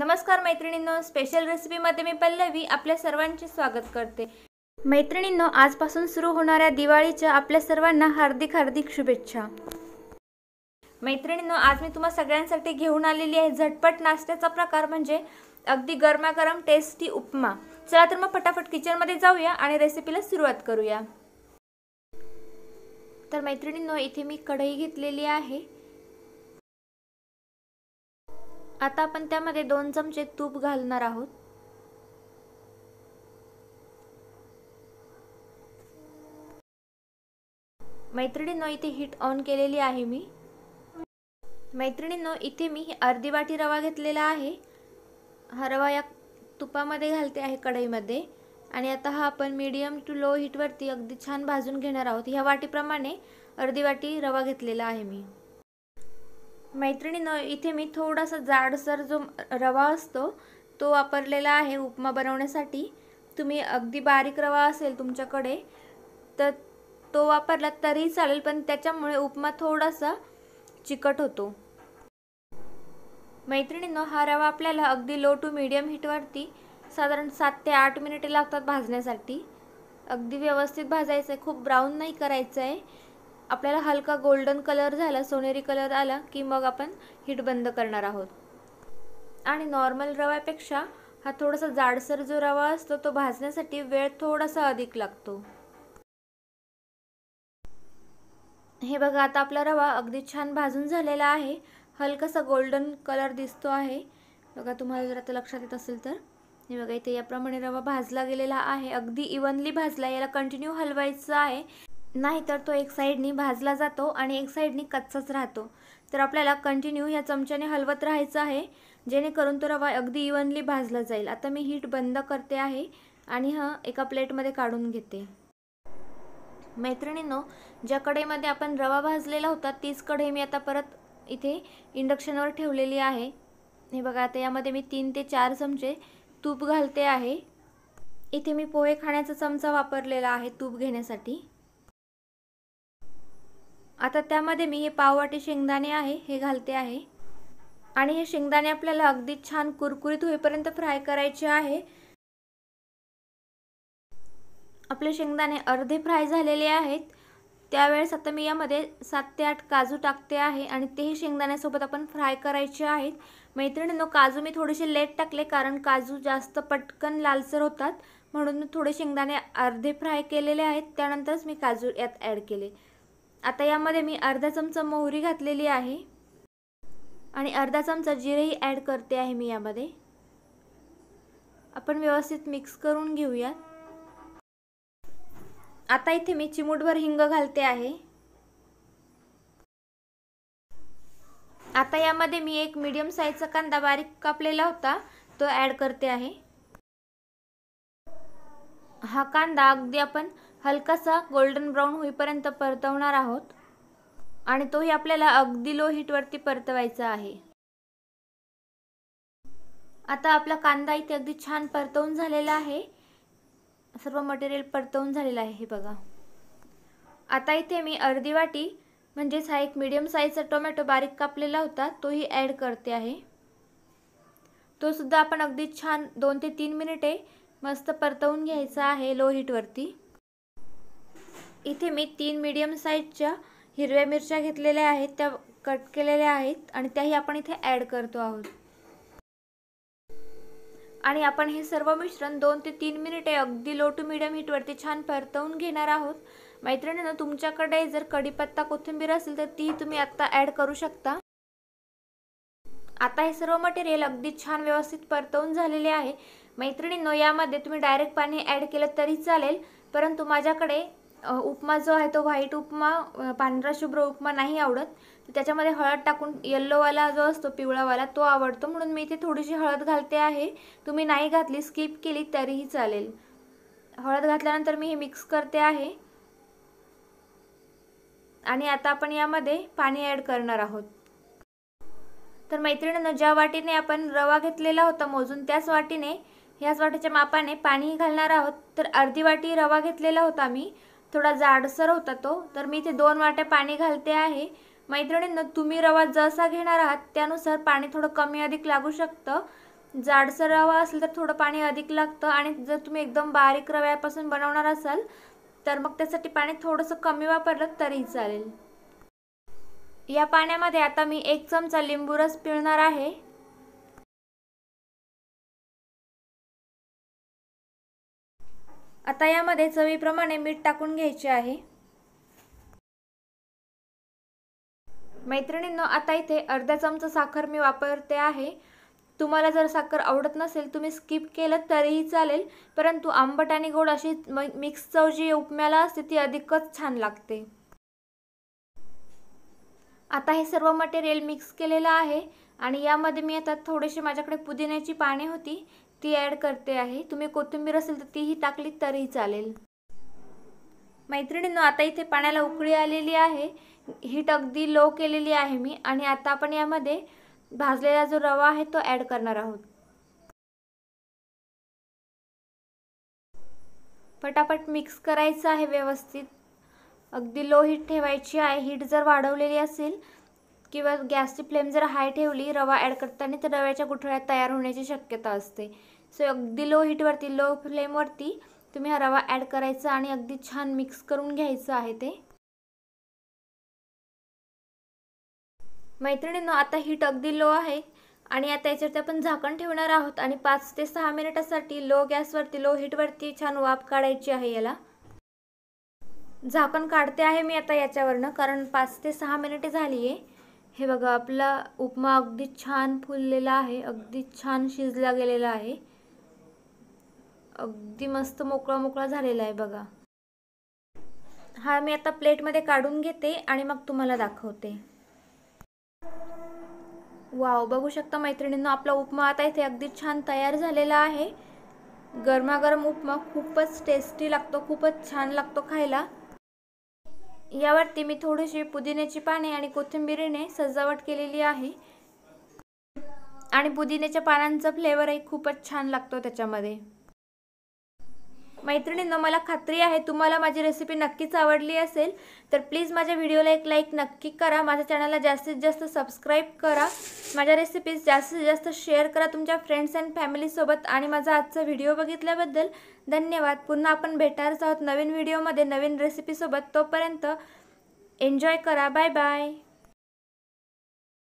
नमस्कार मैत्रिणींनो स्पेशल रेसिपीमध्ये मी पल्लवी आपल्या सर्वांचे स्वागत करते मैत्रिणींनो आजपासून सुरू होणाऱ्या दिवाळीच्या आपल्या सर्वांना हार्दिक हार्दिक शुभेच्छा मैत्रिणींनो आज मी तुम्हा सगळ्यांसाठी घेऊन आलेली आहे झटपट नाश्त्याचा प्रकार म्हणजे अगदी गरमागरम टेस्टी उपमा चला तर मग फटाफट किचनमध्ये जाऊया आणि रेसिपीला सुरुवात करूया तर मैत्रिणींनो इथे मी कढई घेतलेली आहे आता आपण त्यामध्ये दोन चमचे तूप घालणार आहोत मैत्रिणींनो इथे हीट ऑन केलेली आहे मी मैत्रिणींनो इथे मी अर्धी वाटी रवा घेतलेला आहे हा रवा या तुपामध्ये घालते आहे कढईमध्ये आणि आता हा आपण मीडियम टू लो हीटवरती अगदी छान भाजून घेणार आहोत ह्या वाटीप्रमाणे अर्धी वाटी रवा घेतलेला आहे मी मैत्रिणीनं इथे मी थोडासा जाडसर जो रवा असतो तो वापरलेला आहे उपमा बनवण्यासाठी तुम्ही अगदी बारीक रवा असेल तुमच्याकडे तर तो वापरला तरी चालेल पण त्याच्यामुळे उपमा थोडासा चिकट होतो मैत्रिणीनं हा रवा आपल्याला अगदी लो टू मीडियम हीटवरती साधारण सात ते आठ मिनिटे लागतात भाजण्यासाठी अगदी व्यवस्थित भाजायचं आहे खूप ब्राऊन नाही करायचं आहे आपल्याला हलका गोल्डन कलर झाला सोनेरी कलर आला की मग आपण हीट बंद करणार आहोत आणि नॉर्मल रव्यापेक्षा हा थोडासा जाडसर जो रवा असतो तो भाजण्यासाठी वेळ थोडासा अधिक लागतो हे बघा आता आपला रवा अगदी छान भाजून झालेला आहे हलकासा गोल्डन कलर दिसतो आहे बघा तुम्हाला जर आता लक्षात येत असेल तर हे बघा इथे याप्रमाणे रवा भाजला गेलेला आहे अगदी इवनली भाजला याला कंटिन्यू हलवायचं आहे नाहीतर तो एक साईडनी भाजला जातो आणि एक साईडनी कच्चाच राहतो तर आपल्याला कंटिन्यू ह्या चमच्याने हलवत राहायचं आहे जेणेकरून तो रवा अगदी इवनली भाजला जाईल आता मी हीट बंद करते आहे आणि हा एका प्लेटमध्ये काढून घेते मैत्रिणींनो ज्या कढईमध्ये आपण रवा भाजलेला होता तीच कढई मी आता परत इथे इंडक्शनवर ठेवलेली आहे हे बघा आता यामध्ये मी तीन ते चार चमचे तूप घालते आहे इथे मी पोहे खाण्याचा चमचा वापरलेला आहे तूप घेण्यासाठी आता त्यामध्ये मी हे पाववाटी शेंगदाणे आहे हे घालते आहे आणि हे शेंगदाणे आपल्याला अगदी छान कुरकुरीत होईपर्यंत फ्राय करायचे आहे आपले शेंगदाणे अर्धे फ्राय झालेले आहेत त्यावेळेस आता मी यामध्ये सात ते आठ काजू टाकते आहे आणि तेही शेंगदाण्यासोबत आपण फ्राय करायचे आहेत मैत्रिणींनो काजू मी थोडेसे लेट टाकले कारण काजू जास्त पटकन लालसर होतात म्हणून मी थोडे शेंगदाणे अर्धे फ्राय केलेले आहेत त्यानंतरच मी काजू यात ॲड केले आता यामध्ये मी अर्धा चमचा मोहरी घातलेली आहे आणि अर्धा चमचा जिरेही ॲड करते आहे मी यामध्ये आपण व्यवस्थित मिक्स करून घेऊया आता इथे मी चिमूटभर हिंग घालते आहे आता यामध्ये मी एक मीडियम साईजचा कांदा बारीक कापलेला होता तो ॲड करते आहे हा कांदा अगदी आपण हलकासा गोल्डन ब्राऊन होईपर्यंत परतवणार आहोत आणि तोही आपल्याला अगदी लो हीटवरती परतवायचा आहे आता आपला कांदा इथे अगदी छान परतवून झालेला आहे सर्व मटेरियल परतवून झालेलं आहे हे बघा आता इथे मी अर्धी वाटी म्हणजेच हा एक मीडियम साईजचा टोमॅटो बारीक कापलेला होता तोही ॲड करते आहे तो सुद्धा आपण अगदी छान दोन ते तीन मिनिटे मस्त परतवून घ्यायचा आहे लो हीटवरती इथे मी तीन मीडियम साईजच्या हिरव्या मिरच्या घेतलेल्या आहेत त्या कट केलेल्या आहेत आणि त्याही आपण इथे ॲड करतो आहोत आणि आपण हे सर्व मिश्रण दोन ते तीन मिनिटे अगदी लो टू मिडियम हीटवरती छान परतवून घेणार आहोत मैत्रिणींना तुमच्याकडे जर कढीपत्ता कोथिंबीर असेल तर ती तुम्ही आत्ता ॲड करू शकता आता हे सर्व मटेरियल अगदी छान व्यवस्थित परतवून झालेले आहे मैत्रिणींनो यामध्ये तुम्ही डायरेक्ट पाणी ॲड केलं तरी चालेल परंतु माझ्याकडे उपमा जो आहे तो व्हाईट उपमा पांढरा शुभ्र उपमा नाही आवडत तर त्याच्यामध्ये हळद टाकून येल्लोवाला जो असतो पिवळावाला तो आवडतो म्हणून मी इथे थोडीशी हळद घालते आहे तुम्ही नाही घातली स्किप केली तरीही चालेल हळद घातल्यानंतर मी हे मिक्स करते आहे आणि आता आपण यामध्ये पाणी ॲड करणार आहोत तर मैत्रिणीनं ज्या वाटीने आपण रवा घेतलेला होता मोजून त्याच वाटीने ह्याच वाटीच्या मापाने पाणीही घालणार आहोत तर अर्धी वाटी रवा घेतलेला होता मी थोडा जाडसर होता तो तर मी इथे दोन वाट्या पाणी घालते आहे मैत्रिणींना तुम्ही रवा जसा घेणार आहात त्यानुसार पाणी थोडं कमी अधिक लागू शकतं जाडसर रवा असेल तर थोडं पाणी अधिक लागतं आणि जर तुम्ही एकदम बारीक रव्यापासून बनवणार असाल तर मग त्यासाठी पाणी थोडंसं कमी वापरलं तरीही चालेल या पाण्यामध्ये आता मी एक चमचा लिंबू रस पिळणार आहे आता यामध्ये चवीप्रमाणे मीठ टाकून घ्यायचे आहे मैत्रिणींनो आता इथे अर्धा चमचा साखर मी वापरते आहे तुम्हाला जर साखर आवडत नसेल तुम्ही स्किप केलं तरीही चालेल परंतु आंबट आणि गोड अशी मिक्स चव जी उपम्याला असते ती अधिकच छान लागते आता हे सर्व मटेरियल मिक्स केलेलं आहे आणि यामध्ये मी आता थोडेसे माझ्याकडे पुदिन्याची पाने होती ती ॲड करते आहे तुम्ही कोथिंबीर असेल तर तीही टाकली तरीही चालेल मैत्रिणींनो आता इथे पाण्याला उकळी आलेली आहे हीट अगदी लो केलेली आहे मी आणि आता आपण यामध्ये भाजलेला जो रवा आहे तो ॲड करणार आहोत फटाफट मिक्स करायचं आहे व्यवस्थित अगदी लो हीट ठेवायची आहे हीट जर वाढवलेली असेल किंवा गॅसची फ्लेम जर हाय ठेवली रवा ॲड करताना तर रव्याच्या गुठळ्यात तयार होण्याची शक्यता असते सो अगदी लो हीटवरती लो फ्लेमवरती तुम्ही हा रवा ॲड करायचा आणि अगदी छान मिक्स करून घ्यायचं आहे ते मैत्रिणींनो आता हीट अगदी लो आहे आणि आता याच्यावरती आपण झाकण ठेवणार आहोत आणि पाच ते सहा मिनिटासाठी लो गॅसवरती लो हीटवरती छान वाफ काढायची आहे याला झाकण काढते आहे मी आता याच्यावरनं कारण पाच ते सहा मिनिटे झाली आहे हे बघा आपला उपमा अगदी छान फुललेला आहे अगदी छान शिजला गेलेला आहे अगदी मस्त मोकळा मोकळा झालेला आहे बघा हा मी आता प्लेटमध्ये काढून घेते आणि मग तुम्हाला दाखवते वाव बघू शकता मैत्रिणींना आपला उपमा आता इथे अगदी छान तयार झालेला आहे गरमागरम उपमा खूपच टेस्टी लागतो खूपच छान लागतो खायला यावरती मी थोडीशी पुदिन्याची पाने आणि कोथिंबीरीने सजावट केलेली आहे आणि पुदिन्याच्या पानांचा फ्लेवरही खूपच छान लागतो त्याच्यामध्ये मैत्रिणींना मला खात्री आहे तुम्हाला माझी रेसिपी नक्कीच आवडली असेल तर प्लीज माझ्या व्हिडिओला एक लाईक नक्की करा माझ्या चॅनलला जास्तीत जास्त सबस्क्राईब करा माझ्या रेसिपीज जास्तीत जास्त शेअर करा तुमच्या फ्रेंड्स अँड फॅमिलीसोबत आणि माझा आजचा व्हिडिओ बघितल्याबद्दल धन्यवाद पुन्हा आपण भेटायच आहोत नवीन व्हिडिओमध्ये नवीन रेसिपीसोबत तोपर्यंत एन्जॉय करा बाय बाय